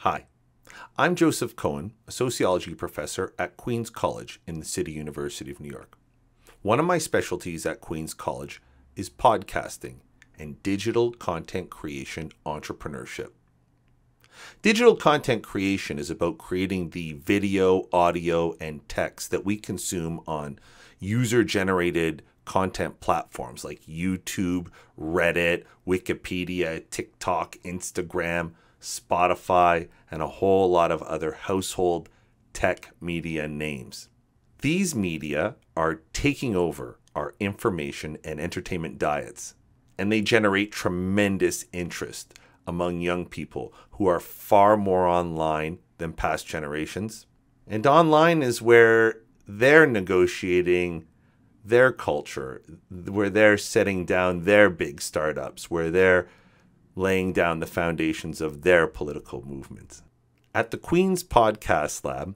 Hi, I'm Joseph Cohen, a sociology professor at Queen's College in the City University of New York. One of my specialties at Queen's College is podcasting and digital content creation entrepreneurship. Digital content creation is about creating the video, audio, and text that we consume on user generated content platforms like YouTube, Reddit, Wikipedia, TikTok, Instagram, Spotify, and a whole lot of other household tech media names. These media are taking over our information and entertainment diets, and they generate tremendous interest among young people who are far more online than past generations. And online is where they're negotiating their culture, where they're setting down their big startups, where they're laying down the foundations of their political movement. At the Queen's Podcast Lab,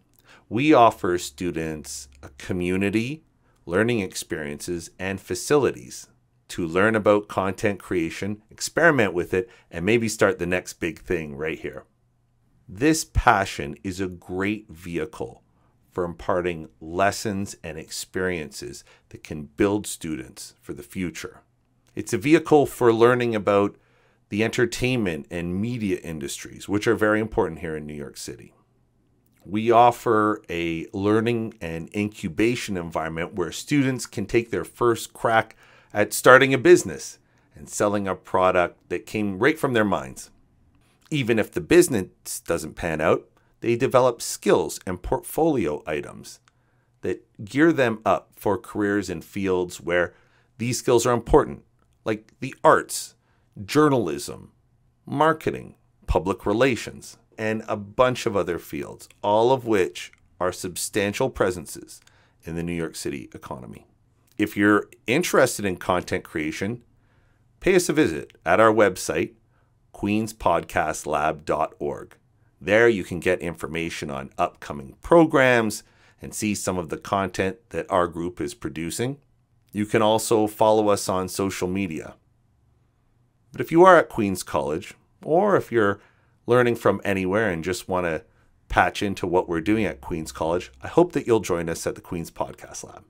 we offer students a community, learning experiences, and facilities to learn about content creation, experiment with it, and maybe start the next big thing right here. This passion is a great vehicle for imparting lessons and experiences that can build students for the future. It's a vehicle for learning about the entertainment and media industries, which are very important here in New York City. We offer a learning and incubation environment where students can take their first crack at starting a business and selling a product that came right from their minds. Even if the business doesn't pan out, they develop skills and portfolio items that gear them up for careers in fields where these skills are important, like the arts, journalism, marketing, public relations, and a bunch of other fields, all of which are substantial presences in the New York City economy. If you're interested in content creation, pay us a visit at our website, queenspodcastlab.org. There you can get information on upcoming programs and see some of the content that our group is producing. You can also follow us on social media. But if you are at Queen's College, or if you're learning from anywhere and just want to patch into what we're doing at Queen's College, I hope that you'll join us at the Queen's Podcast Lab.